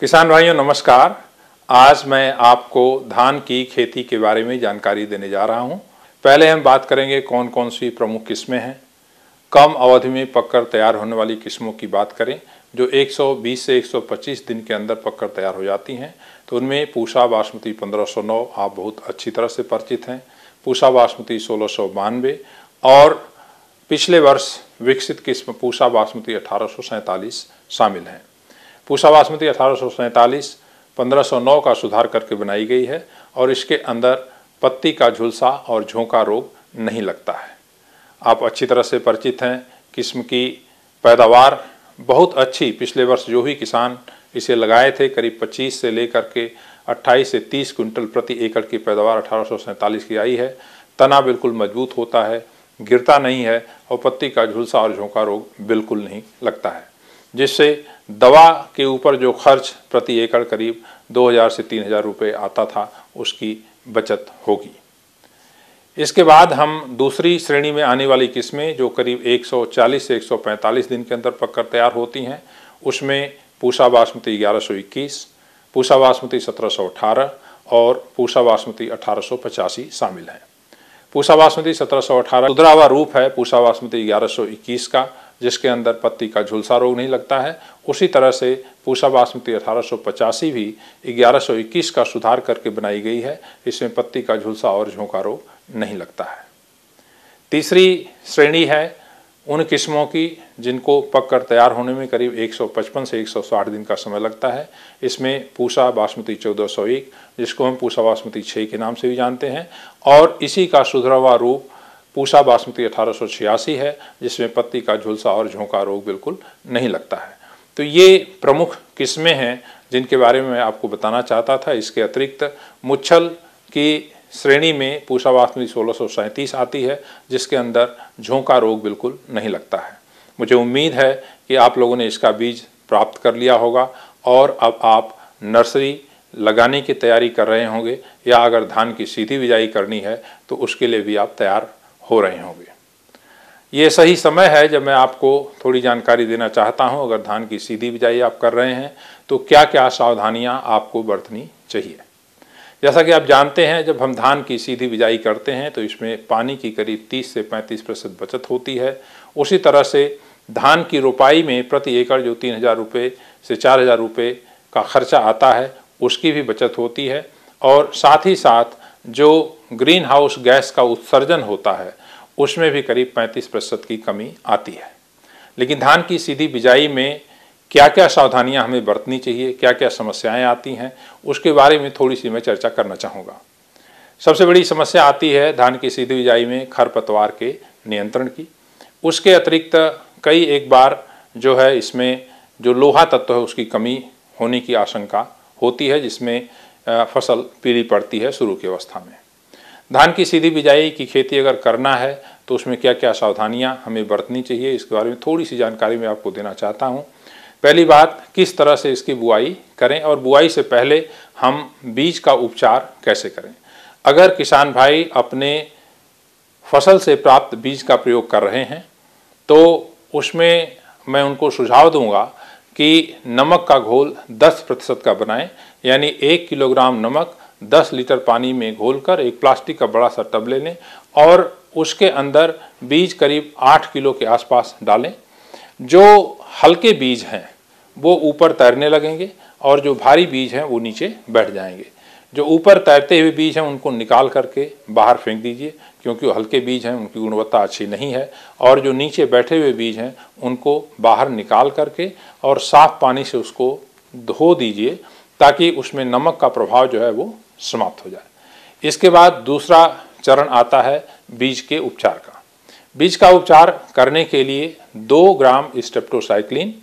किसान भाइयों नमस्कार आज मैं आपको धान की खेती के बारे में जानकारी देने जा रहा हूं। पहले हम बात करेंगे कौन कौन सी प्रमुख किस्में हैं कम अवधि में पककर तैयार होने वाली किस्मों की बात करें जो 120 से 125 दिन के अंदर पककर तैयार हो जाती हैं तो उनमें पूषा बासमती 1509 आप बहुत अच्छी तरह से परिचित हैं पूषा बासमती सोलह और पिछले वर्ष विकसित किस्म पूषा बासमती अठारह शामिल हैं पूसा बासमती तो अठारह सौ नौ का सुधार करके बनाई गई है और इसके अंदर पत्ती का झुलसा और झोंका रोग नहीं लगता है आप अच्छी तरह से परिचित हैं किस्म की पैदावार बहुत अच्छी पिछले वर्ष जो ही किसान इसे लगाए थे करीब 25 से लेकर के 28 से 30 क्विंटल प्रति एकड़ की पैदावार अठारह की आई है तना बिल्कुल मजबूत होता है गिरता नहीं है और पत्ती का झुलसा और झोंका रोग बिल्कुल नहीं लगता है जिससे दवा के ऊपर जो खर्च प्रति एकड़ करीब 2000 से 3000 रुपए आता था उसकी बचत होगी इसके बाद हम दूसरी श्रेणी में आने वाली किस्में जो करीब 140 से 145 दिन के अंदर पककर तैयार होती हैं उसमें पूषा बासमती 1121, पूषा बासमती 1718 और पूषा बासमती अठारह शामिल हैं पूषा बासमती अठारह रुद्रावा रूप है पूषा बासमती इक्कीस का जिसके अंदर पत्ती का झुलसा रोग नहीं लगता है उसी तरह से पूषा बासमती अठारह भी 1121 का सुधार करके बनाई गई है इसमें पत्ती का झुलसा और झोंका रोग नहीं लगता है तीसरी श्रेणी है उन किस्मों की जिनको पककर तैयार होने में करीब 155 से 160 दिन का समय लगता है इसमें पूसा बासमती 1401 जिसको हम पूसा बासमती 6 के नाम से भी जानते हैं और इसी का सुधरा रूप पूसा बासमती अठारह है जिसमें पत्ती का झुलसा और झोंका रोग बिल्कुल नहीं लगता है तो ये प्रमुख किस्में हैं जिनके बारे में मैं आपको बताना चाहता था इसके अतिरिक्त मुच्छल की श्रेणी में पूषा बासमती सोलह आती है जिसके अंदर झोंका रोग बिल्कुल नहीं लगता है मुझे उम्मीद है कि आप लोगों ने इसका बीज प्राप्त कर लिया होगा और अब आप नर्सरी लगाने की तैयारी कर रहे होंगे या अगर धान की सीधी बिजाई करनी है तो उसके लिए भी आप तैयार हो रहे होंगे ये सही समय है जब मैं आपको थोड़ी जानकारी देना चाहता हूं अगर धान की सीधी बिजाई आप कर रहे हैं तो क्या क्या सावधानियां आपको बरतनी चाहिए जैसा कि आप जानते हैं जब हम धान की सीधी बिजाई करते हैं तो इसमें पानी की करीब 30 से 35 प्रतिशत बचत होती है उसी तरह से धान की रोपाई में प्रति एकड़ जो तीन हज़ार रुपये से चार हज़ार रुपये का खर्चा आता है उसकी भी बचत होती है और साथ ही साथ जो ग्रीन हाउस गैस का उत्सर्जन होता है उसमें भी करीब 35 प्रतिशत की कमी आती है लेकिन धान की सीधी बिजाई में क्या क्या सावधानियां हमें बरतनी चाहिए क्या क्या समस्याएं आती हैं उसके बारे में थोड़ी सी मैं चर्चा करना चाहूँगा सबसे बड़ी समस्या आती है धान की सीधी बिजाई में खरपतवार के नियंत्रण की उसके अतिरिक्त कई एक बार जो है इसमें जो लोहा तत्व है उसकी कमी होने की आशंका होती है जिसमें फसल पीली पड़ती है शुरू की अवस्था में धान की सीधी बिजाई की खेती अगर करना है तो उसमें क्या क्या सावधानियां हमें बरतनी चाहिए इसके बारे में थोड़ी सी जानकारी मैं आपको देना चाहता हूं पहली बात किस तरह से इसकी बुआई करें और बुआई से पहले हम बीज का उपचार कैसे करें अगर किसान भाई अपने फसल से प्राप्त बीज का प्रयोग कर रहे हैं तो उसमें मैं उनको सुझाव दूंगा कि नमक का घोल 10 प्रतिशत का बनाएं यानी एक किलोग्राम नमक 10 लीटर पानी में घोलकर एक प्लास्टिक का बड़ा सा टब ले लें और उसके अंदर बीज करीब 8 किलो के आसपास डालें जो हल्के बीज हैं वो ऊपर तैरने लगेंगे और जो भारी बीज हैं वो नीचे बैठ जाएंगे जो ऊपर तैरते हुए बीज हैं उनको निकाल करके बाहर फेंक दीजिए क्योंकि वो हल्के बीज हैं उनकी गुणवत्ता अच्छी नहीं है और जो नीचे बैठे हुए बीज हैं उनको बाहर निकाल करके और साफ पानी से उसको धो दीजिए ताकि उसमें नमक का प्रभाव जो है वो समाप्त हो जाए इसके बाद दूसरा चरण आता है बीज के उपचार का बीज का उपचार करने के लिए दो ग्राम स्टेप्टोसाइक्लिन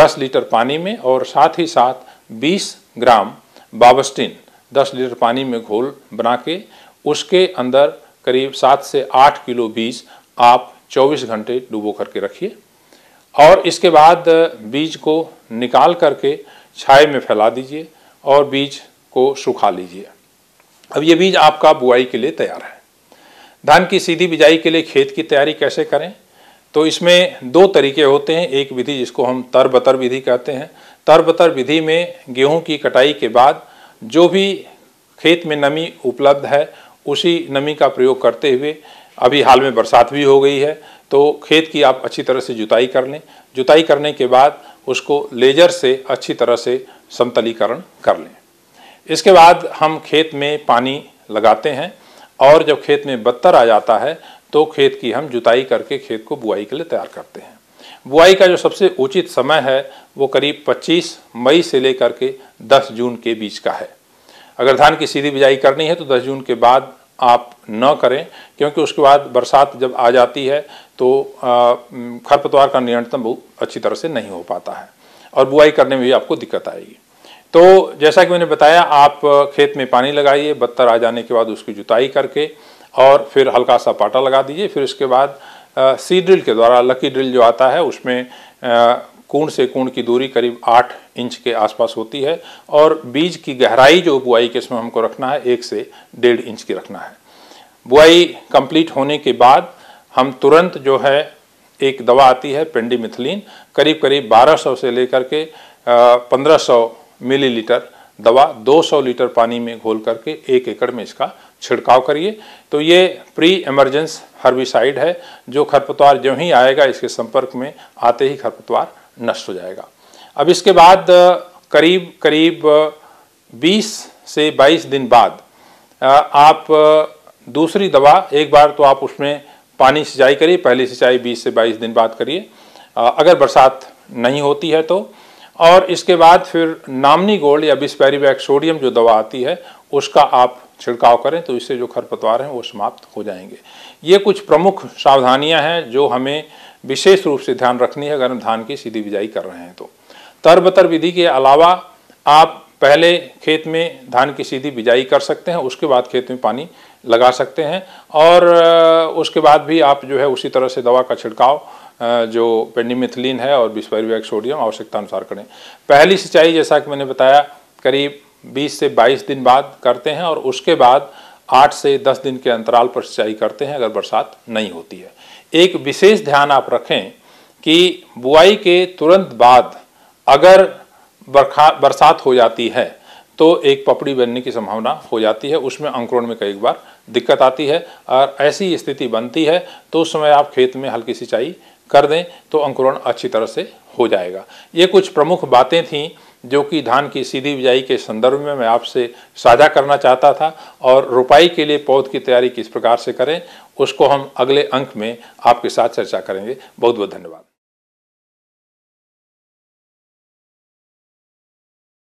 दस लीटर पानी में और साथ ही साथ बीस ग्राम बाबस्टिन दस लीटर पानी में घोल बना के उसके अंदर करीब सात से आठ किलो बीज आप चौबीस घंटे डुबो करके रखिए और इसके बाद बीज को निकाल करके छाए में फैला दीजिए और बीज को सुखा लीजिए अब ये बीज आपका बुआई के लिए तैयार है धान की सीधी बिजाई के लिए खेत की तैयारी कैसे करें तो इसमें दो तरीके होते हैं एक विधि जिसको हम तर बतर विधि कहते हैं तर बतर विधि में गेहूं की कटाई के बाद जो भी खेत में नमी उपलब्ध है उसी नमी का प्रयोग करते हुए अभी हाल में बरसात भी हो गई है तो खेत की आप अच्छी तरह से जुताई कर लें जुताई करने के बाद उसको लेजर से अच्छी तरह से समतलीकरण कर लें इसके बाद हम खेत में पानी लगाते हैं और जब खेत में बत्तर आ जाता है तो खेत की हम जुताई करके खेत को बुआई के लिए तैयार करते हैं बुआई का जो सबसे उचित समय है वो करीब 25 मई से लेकर के 10 जून के बीच का है अगर धान की सीधी बिजाई करनी है तो 10 जून के बाद आप न करें क्योंकि उसके बाद बरसात जब आ जाती है तो खरपतवार का नियंत्रण बहुत अच्छी तरह से नहीं हो पाता है और बुआई करने में भी आपको दिक्कत आएगी तो जैसा कि मैंने बताया आप खेत में पानी लगाइए बत्तर आ जाने के बाद उसकी जुताई करके और फिर हल्का सा पाटा लगा दीजिए फिर उसके बाद सी ड्रिल के द्वारा लकी ड्रिल जो आता है उसमें कूण से कूण की दूरी करीब आठ इंच के आसपास होती है और बीज की गहराई जो बुआई के इसमें हमको रखना है एक से डेढ़ इंच की रखना है बुआई कंप्लीट होने के बाद हम तुरंत जो है एक दवा आती है पेंडीमिथलिन करीब करीब 1200 से लेकर के 1500 मिलीलीटर दवा 200 लीटर पानी में घोल करके एक एकड़ में इसका छिड़काव करिए तो ये प्री एमरजेंस हर्बिसाइड है जो खरपतवार जो ही आएगा इसके संपर्क में आते ही खरपतवार नष्ट हो जाएगा अब इसके बाद करीब करीब 20 से 22 दिन बाद आप दूसरी दवा एक बार तो आप उसमें पानी सिंचाई करिए पहली सिंचाई 20 से 22 दिन बाद करिए अगर बरसात नहीं होती है तो और इसके बाद फिर नामनी गोल्ड या बिस्पैरीबैक सोडियम जो दवा आती है उसका आप छिड़काव करें तो इससे जो खरपतवार हैं वो समाप्त हो जाएंगे ये कुछ प्रमुख सावधानियां हैं जो हमें विशेष रूप से ध्यान रखनी है अगर हम धान की सीधी बिजाई कर रहे हैं तो तरबतर विधि के अलावा आप पहले खेत में धान की सीधी बिजाई कर सकते हैं उसके बाद खेत में पानी लगा सकते हैं और उसके बाद भी आप जो है उसी तरह से दवा का छिड़काव जो पेंडीमिथिलीन है और बिस्पैरवैक सोडियम आवश्यकता अनुसार करें पहली सिंचाई जैसा कि मैंने बताया करीब 20 से 22 दिन बाद करते हैं और उसके बाद 8 से 10 दिन के अंतराल पर सिंचाई करते हैं अगर बरसात नहीं होती है एक विशेष ध्यान आप रखें कि बुआई के तुरंत बाद अगर बरखा बरसात हो जाती है तो एक पपड़ी बनने की संभावना हो जाती है उसमें अंकुरण में कई बार दिक्कत आती है और ऐसी स्थिति बनती है तो उस समय आप खेत में हल्की सिंचाई कर दें तो अंकुरण अच्छी तरह से हो जाएगा ये कुछ प्रमुख बातें थीं जो कि धान की सीधी बिजाई के संदर्भ में मैं आपसे साझा करना चाहता था और रोपाई के लिए पौध की तैयारी किस प्रकार से करें उसको हम अगले अंक में आपके साथ चर्चा करेंगे बहुत बहुत धन्यवाद